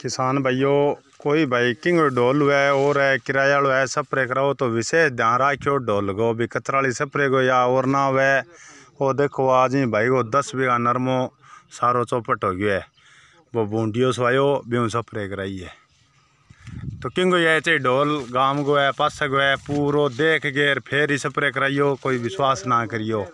किसान भाइयों कोई बाइकिंग और डोल हुआ है और है किराया है स्प्रे कराओ तो विशेष ध्यान रखियो डोल गो भी कचरा वाली स्प्रे को या और ना हुआ और देखो आज ही भाई को दस बीघा नरमो सारो चौपट हो गया है वो बूंडियों सवायो भी उन स्प्रे कराई है तो किंगो ये चाहिए डोल गांव गो है पास गो है पूरा देख गेर फिर ही स्प्रे कराइयो कोई विश्वास ना करियो